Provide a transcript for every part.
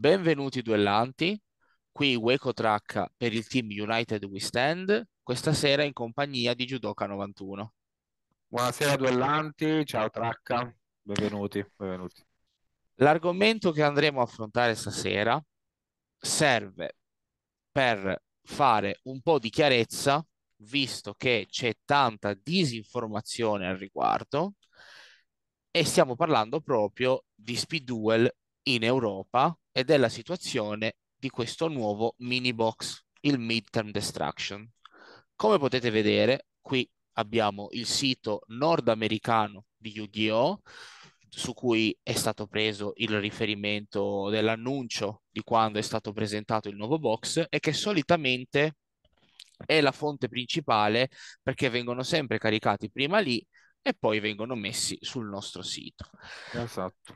Benvenuti duellanti, qui Weco Tracca per il team United We Stand, questa sera in compagnia di Judoka 91. Buonasera duellanti, ciao Track, benvenuti, benvenuti. L'argomento che andremo a affrontare stasera serve per fare un po' di chiarezza, visto che c'è tanta disinformazione al riguardo, e stiamo parlando proprio di Speed Duel in Europa e della situazione di questo nuovo mini box, il Midterm Destruction. Come potete vedere, qui abbiamo il sito nordamericano di Yu-Gi-Oh! su cui è stato preso il riferimento dell'annuncio di quando è stato presentato il nuovo box e che solitamente è la fonte principale perché vengono sempre caricati prima lì e poi vengono messi sul nostro sito. Esatto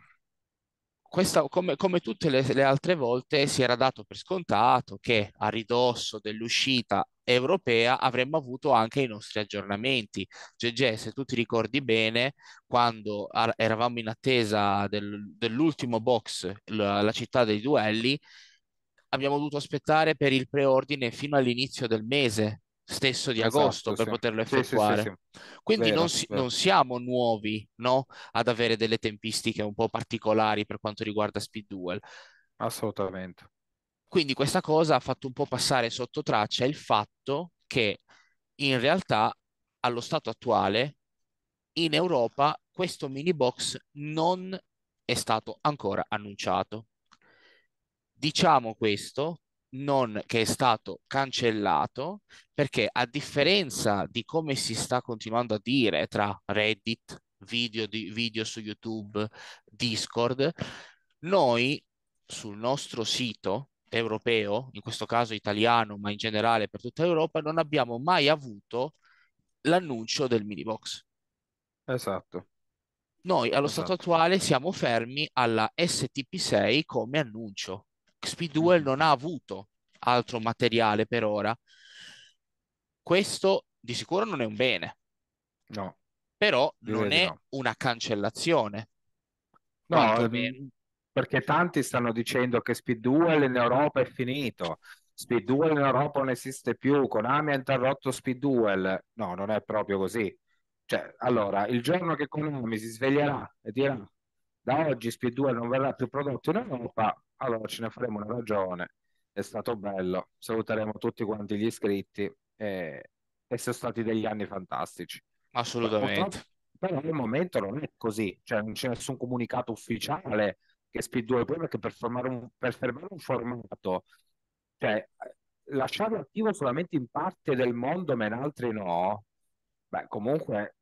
questa, come, come, tutte le, le, altre volte, si era dato per scontato che a ridosso dell'uscita europea avremmo avuto anche i nostri aggiornamenti. Gege, se tu ti ricordi bene, quando eravamo in attesa del, dell'ultimo box, la, la città dei duelli, abbiamo dovuto aspettare per il preordine fino all'inizio del mese stesso di esatto, agosto per poterlo effettuare. Sì, sì, Quindi vero, non, si, non, siamo nuovi no? ad avere delle tempistiche un po' particolari per quanto riguarda Speed Duel. Assolutamente. Quindi questa cosa ha fatto un po' passare sotto traccia il fatto che in realtà allo stato attuale in Europa questo mini box non è stato ancora annunciato. Diciamo questo non, che è stato cancellato perché a differenza di come si sta continuando a dire tra Reddit, video, di, video su YouTube, Discord, noi sul nostro sito europeo, in questo caso italiano, ma in generale per tutta Europa, non abbiamo mai avuto l'annuncio del minibox. Esatto. Noi allo esatto. stato attuale siamo fermi alla STP6 come annuncio XP2 non ha avuto altro materiale per ora. Questo di sicuro non è un bene. No. Però non è no. una cancellazione. No, mm, perché tanti stanno dicendo che Speed Duel in Europa è finito. Speed Duel in Europa non esiste più. Con Ami ha interrotto Speed Duel. No, non è proprio così. Cioè, allora, il giorno che Konami si sveglierà e dirà da oggi Speed 2 non verrà più prodotto in Europa, allora ce ne faremo una ragione. È stato bello. Saluteremo tutti quanti gli iscritti e, e sono stati degli anni fantastici. Assolutamente. Purtroppo, però al momento non è così, cioè non c'è nessun comunicato ufficiale che Speed 2 poi perché per, un, per fermare un formato, cioè lasciarlo attivo solamente in parte del mondo ma in altri no, beh comunque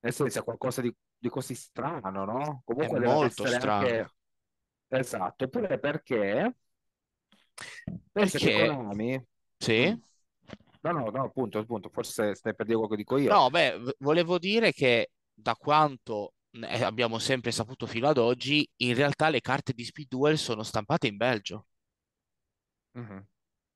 nel senso è qualcosa di, di così strano, no? Comunque è molto strano. Anche Esatto, eppure perché... Penso perché... Konami... Sì? No, no, no, appunto, appunto, forse stai per dire quello che dico io. No, beh, volevo dire che da quanto eh, abbiamo sempre saputo fino ad oggi, in realtà le carte di Speed Duel sono stampate in Belgio. Mm-hmm.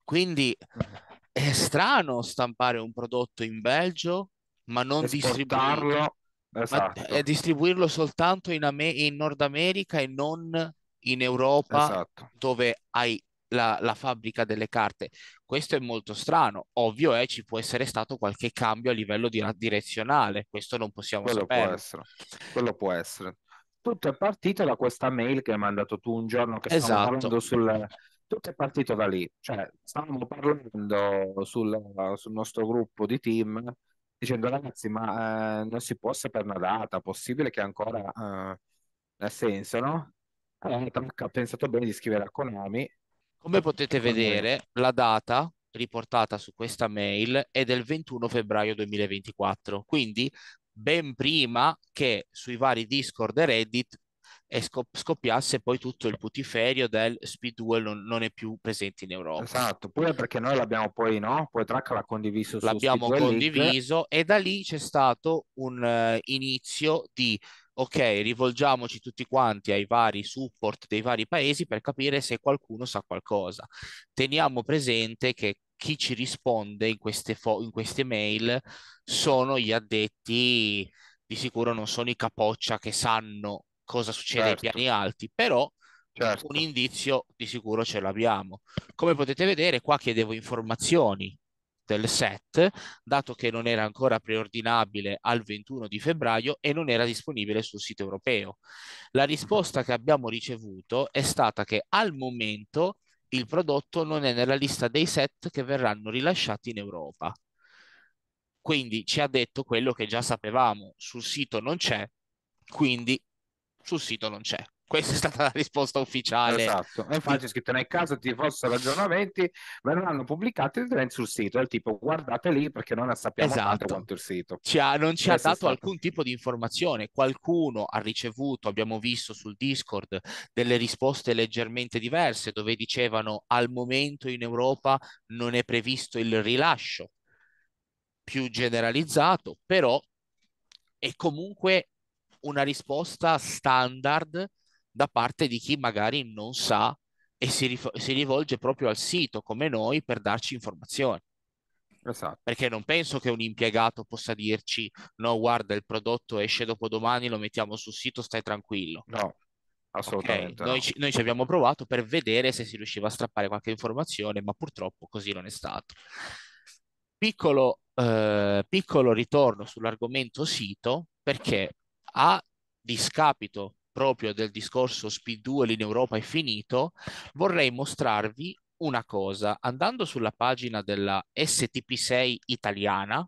Quindi mm-hmm. è strano stampare un prodotto in Belgio, ma non distribuirlo, esatto. ma eh, distribuirlo soltanto in, Amer- in Nord America e non in Europa esatto. dove hai la, la, fabbrica delle carte. Questo è molto strano. Ovvio eh, ci può essere stato qualche cambio a livello di, direzionale, questo non possiamo Quello sapere. Può essere. Quello può essere. Tutto è partito da questa mail che hai mandato tu un giorno che esatto. stavamo parlando sul... Tutto è partito da lì, cioè stavamo parlando sul, sul nostro gruppo di team dicendo ragazzi ma eh, non si può sapere una data, possibile che ancora... Eh, nel senso, no? ha eh, pensato bene di scrivere a Konami. Come potete vedere, la data riportata su questa mail è del 21 febbraio 2024, quindi ben prima che sui vari Discord e Reddit scoppiasse poi tutto il putiferio del Speed Duel non, non, è più presente in Europa. Esatto, pure perché noi l'abbiamo poi, no? Poi Track l'ha condiviso su l'abbiamo condiviso e da lì c'è stato un uh, inizio di ok, rivolgiamoci tutti quanti ai vari support dei vari paesi per capire se qualcuno sa qualcosa. Teniamo presente che chi ci risponde in queste, fo- in queste mail sono gli addetti, di sicuro non sono i capoccia che sanno cosa succede certo. ai piani alti, però certo. un indizio di sicuro ce l'abbiamo. Come potete vedere, qua chiedevo informazioni del set, dato che non era ancora preordinabile al 21 di febbraio e non era disponibile sul sito europeo. La risposta che abbiamo ricevuto è stata che al momento il prodotto non è nella lista dei set che verranno rilasciati in Europa. Quindi ci ha detto quello che già sapevamo, sul sito non c'è, quindi sul sito non c'è. Questa è stata la risposta ufficiale. Esatto, e infatti c'è scritto nel caso ti fossero aggiornamenti, verranno pubblicati i trend sul sito, del tipo guardate lì perché non sappiamo esatto. tanto quanto il sito. Ci ha, non ci ha dato alcun tipo di informazione, qualcuno ha ricevuto, abbiamo visto sul Discord, delle risposte leggermente diverse dove dicevano al momento in Europa non è previsto il rilascio più generalizzato, però è comunque una risposta standard da parte di chi magari non sa e si, rif- si rivolge proprio al sito come noi per darci informazioni. Esatto. Perché non penso che un impiegato possa dirci no, guarda, il prodotto esce dopodomani, lo mettiamo sul sito, stai tranquillo. No, assolutamente. Okay. No. Noi, ci, noi, ci, abbiamo provato per vedere se si riusciva a strappare qualche informazione, ma purtroppo così non è stato. Piccolo, eh, piccolo ritorno sull'argomento sito, perché a discapito proprio del discorso Speed Duel in Europa è finito, vorrei mostrarvi una cosa. Andando sulla pagina della STP6 italiana,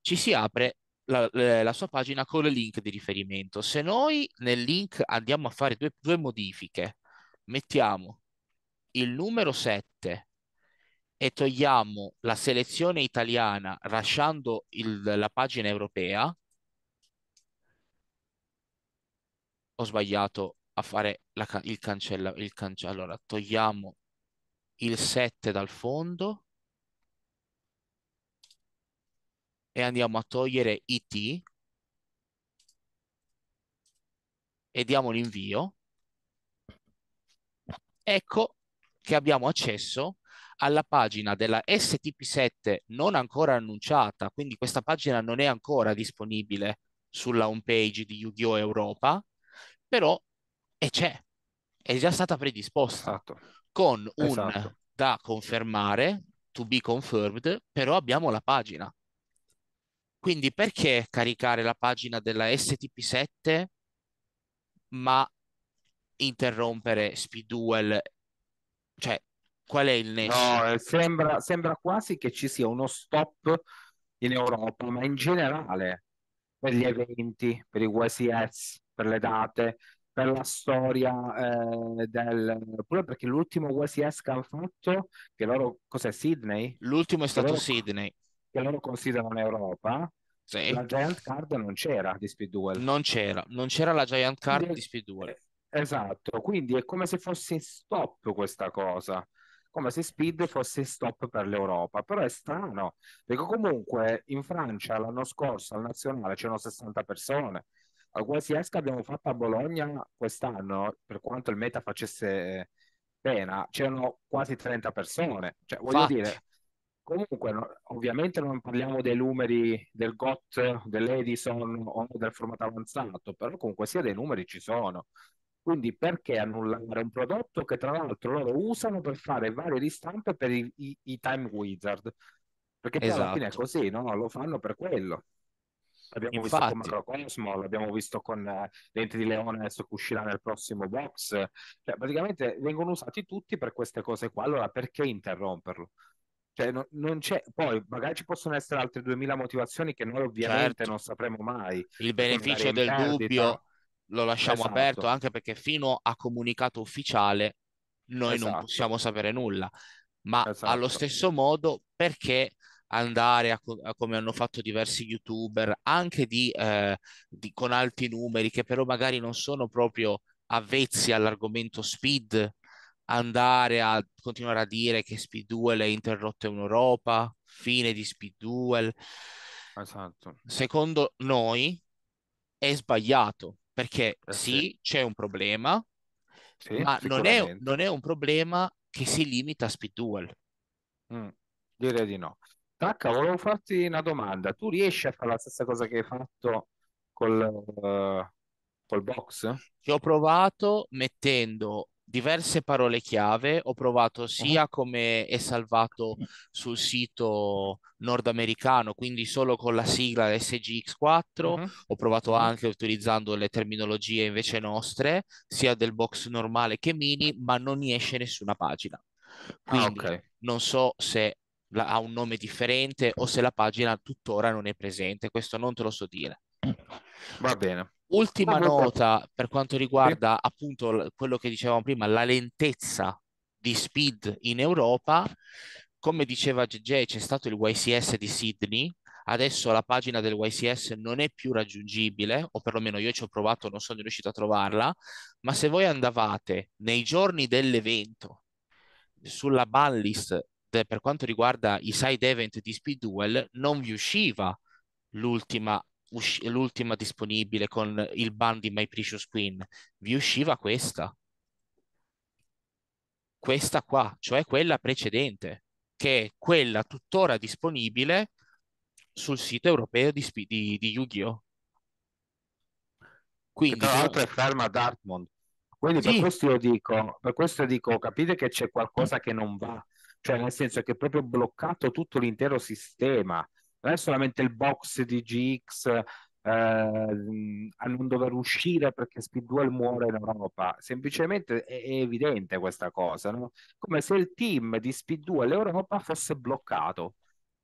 ci si apre la, la, sua pagina con il link di riferimento. Se noi nel link andiamo a fare due, due modifiche, mettiamo il numero 7 e togliamo la selezione italiana lasciando il, la pagina europea, ho sbagliato a fare la, il cancello. Il cancello. Allora, togliamo il 7 dal fondo e andiamo a togliere IT e diamo l'invio. Ecco che abbiamo accesso alla pagina della STP7 non ancora annunciata, quindi questa pagina non è ancora disponibile sulla home page di Yu-Gi-Oh! Europa, però e c'è, è già stata predisposta esatto. con un esatto. da confermare, to be confirmed, però abbiamo la pagina. Quindi perché caricare la pagina della STP7 ma interrompere Speedwell? Cioè, qual è il nesso? No, eh, sembra, sembra quasi che ci sia uno stop in Europa, ma in generale per gli eventi, per i YCS per le date, per la storia eh, del... pure perché l'ultimo WCS che hanno fatto, che loro... cos'è Sydney? L'ultimo è stato loro... Sydney. Che loro considerano Europa. Sì. La Giant Card non c'era di Speed Duel. Non c'era, non c'era la Giant Card quindi... di Speed Duel. Esatto, quindi è come se fosse in stop questa cosa come se Speed fosse stop per l'Europa. Però è strano, perché comunque in Francia l'anno scorso al nazionale c'erano 60 persone, a qualsiasi esca abbiamo fatto a Bologna quest'anno, per quanto il meta facesse pena, c'erano quasi 30 persone. Cioè, voglio Fatti. dire, comunque, no, ovviamente non parliamo dei numeri del GOT, dell'Edison o del formato avanzato, però comunque sia dei numeri ci sono. Quindi perché annullare un prodotto che tra l'altro loro usano per fare varie ristampe per i, i, i Time Wizard? Perché poi esatto. alla fine è esatto. così, no? lo fanno per quello. L'abbiamo Infatti. visto con Macrocosmo, l'abbiamo visto con eh, di Leone adesso che uscirà nel prossimo box. Cioè, praticamente vengono usati tutti per queste cose qua. Allora perché interromperlo? Cioè, no, non c'è... Poi magari ci possono essere altre duemila motivazioni che noi ovviamente certo. non sapremo mai. Il beneficio del perdita. dubbio lo lasciamo esatto. aperto anche perché fino a comunicato ufficiale noi esatto. non possiamo sapere nulla. Ma esatto. allo stesso modo perché andare a, co- a come hanno fatto diversi youtuber, anche di, eh, di, con alti numeri, che però magari non sono proprio avvezzi all'argomento speed, andare a continuare a dire che Speed Duel è interrotto in Europa, fine di Speed Duel. Esatto. Secondo noi è sbagliato perché eh sì, sì, c'è un problema, sì, ma non è, non è, un problema che si limita a Speed Duel. Mm, direi di no. Tacca, volevo farti una domanda. Tu riesci a fare la stessa cosa che hai fatto col, eh, col box? Ci ho provato mettendo diverse parole chiave, ho provato ah. sia come è salvato sul sito nordamericano, quindi solo con la sigla SGX4, ah. ho provato anche utilizzando le terminologie invece nostre, sia del box normale che mini, ma non mi esce nessuna pagina. Ah, quindi ah, non so se la, ha un nome differente o se la pagina tuttora non è presente, questo non te lo so dire. Va ecco, bene. Ultima Va nota bene. per quanto riguarda sì. appunto quello che dicevamo prima, la lentezza di speed in Europa. Come diceva GG, c'è stato il YCS di Sydney, adesso la pagina del YCS non è più raggiungibile, o perlomeno io ci ho provato, non sono riuscito a trovarla, ma se voi andavate nei giorni dell'evento sulla ban list per quanto riguarda i side event di Speed Duel, non vi usciva l'ultima, usci- l'ultima disponibile con il ban di My Precious Queen, vi usciva questa. Questa qua, cioè quella precedente, che è quella tuttora disponibile sul sito europeo di, Sp- di, di Yu-Gi-Oh! Quindi, tra l'altro è ferma a Dartmouth. Quindi sì. per, questo dico, per questo io dico, capite che c'è qualcosa che non va cioè eh, nel senso che è proprio bloccato tutto l'intero sistema, non è solamente il box di GX eh, a non dover uscire perché Speed Speedwell muore in Europa, semplicemente è, è evidente questa cosa, no? come se il team di Speed Speedwell Europa fosse bloccato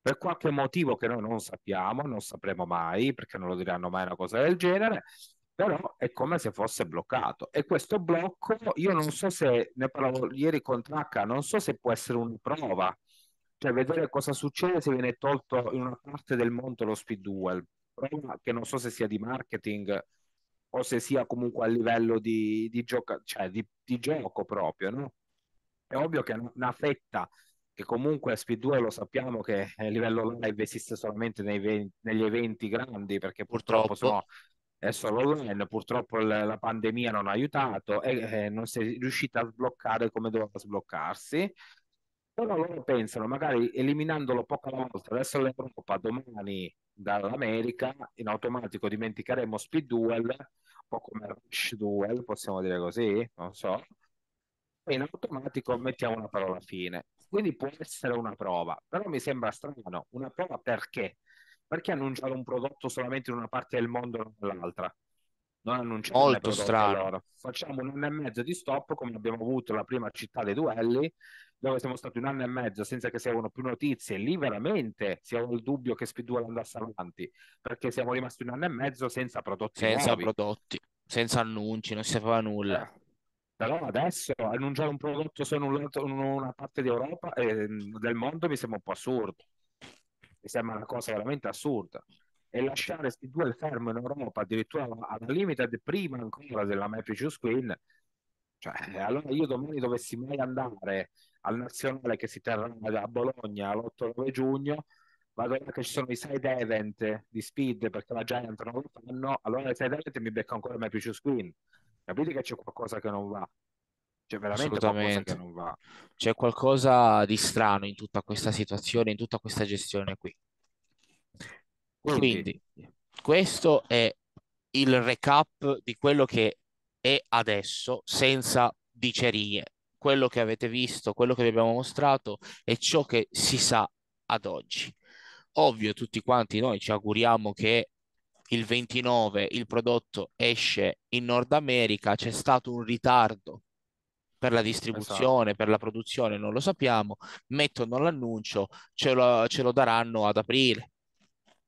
per qualche motivo che noi non sappiamo, non sapremo mai perché non lo diranno mai una cosa del genere, però è come se fosse bloccato e questo blocco io non so se ne parlavo ieri con Tracca non so se può essere una prova cioè vedere cosa succede se viene tolto in una parte del mondo lo speed duel prova che non so se sia di marketing o se sia comunque a livello di, di, gioca- cioè di, di gioco proprio no? è ovvio che una fetta che comunque Speed 2 lo sappiamo che a livello live esiste solamente nei, negli eventi grandi perché purtroppo, purtroppo sono è solo online, purtroppo la, pandemia non ha aiutato e eh, non si è riuscita a sbloccare come doveva sbloccarsi. Però loro pensano, magari eliminandolo poco alla volta, adesso l'Europa, domani dall'America, in automatico dimenticheremo Speed Duel, un po' come Rush Duel, possiamo dire così, non so, e in automatico mettiamo una parola fine. Quindi può essere una prova, però mi sembra strano, una prova perché? perché annunciare un prodotto solamente in una parte del mondo e non nell'altra? Non annunciare Molto strano. Allora. Facciamo un anno e mezzo di stop come abbiamo avuto la prima città dei duelli, dove siamo stati un anno e mezzo senza che siano più notizie. Lì veramente si aveva il dubbio che Speed 2 andasse avanti, perché siamo rimasti un anno e mezzo senza prodotti. Senza nuovi. prodotti, senza annunci, non si sapeva nulla. Eh. Però adesso annunciare un prodotto solo in una parte d'Europa eh, del mondo mi sembra un po' assurdo mi sembra una cosa veramente assurda e lasciare questi due fermo in Europa addirittura al limited prima ancora della Matthew Queen cioè, allora io domani dovessi mai andare al nazionale che si terrà a Bologna l'8-9 giugno vado là che ci sono i side event di speed perché la Giant non lo fanno allora i side event mi becco ancora Matthew Queen capite che c'è qualcosa che non va cioè, veramente qualcosa che non va. C'è qualcosa di strano in tutta questa situazione, in tutta questa gestione qui. Quindi, questo è il recap di quello che è adesso, senza dicerie. Quello che avete visto, quello che vi abbiamo mostrato è ciò che si sa ad oggi. Ovvio, tutti quanti noi ci auguriamo che il 29 il prodotto esce in Nord America, c'è stato un ritardo per la distribuzione, esatto. per la produzione, non lo sappiamo, mettono l'annuncio, ce lo, ce lo daranno ad aprile,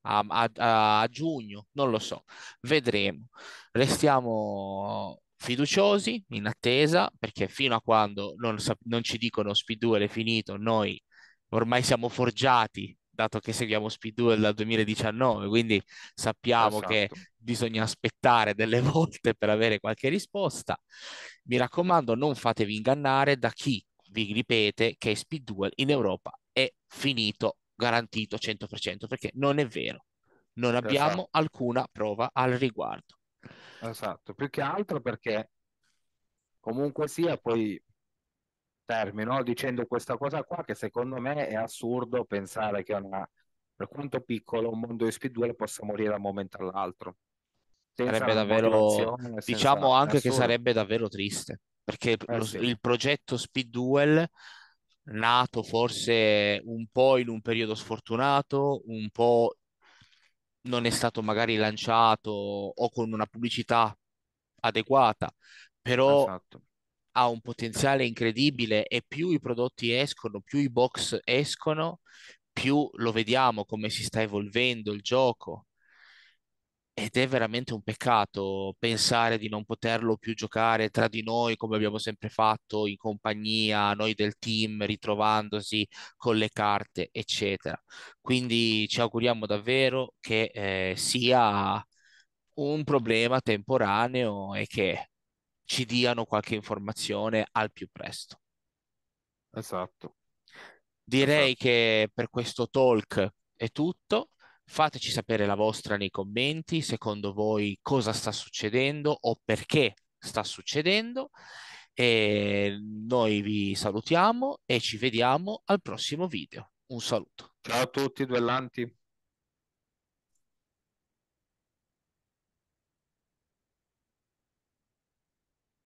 a, a, a, giugno, non lo so, vedremo. Restiamo fiduciosi, in attesa, perché fino a quando non, non ci dicono Speed 2 è finito, noi ormai siamo forgiati dato che seguiamo Speed 2 dal 2019, quindi sappiamo esatto. che bisogna aspettare delle volte per avere qualche risposta. Mi raccomando, non fatevi ingannare da chi vi ripete che Speed Duel in Europa è finito, garantito 100%, perché non è vero. Non esatto. abbiamo esatto. alcuna prova al riguardo. Esatto, più che altro perché comunque sia, poi termino dicendo questa cosa qua che secondo me è assurdo pensare che una, per quanto piccolo un mondo di Speed Duel possa morire da un momento all'altro sarebbe davvero, diciamo anche nessuno. che sarebbe davvero triste, perché eh, lo, sì. il progetto Speed Duel, nato forse un po' in un periodo sfortunato, un po' non è stato magari lanciato o con una pubblicità adeguata, però esatto. ha un potenziale incredibile e più i prodotti escono, più i box escono, più lo vediamo come si sta evolvendo il gioco, ed è veramente un peccato pensare di non poterlo più giocare tra di noi come abbiamo sempre fatto in compagnia, noi del team ritrovandosi con le carte, eccetera. Quindi ci auguriamo davvero che eh, sia un problema temporaneo e che ci diano qualche informazione al più presto. Esatto. Direi esatto. che per questo talk è tutto. Fateci sapere la vostra nei commenti, secondo voi cosa sta succedendo o perché sta succedendo. E noi vi salutiamo e ci vediamo al prossimo video. Un saluto. Ciao a tutti, duellanti.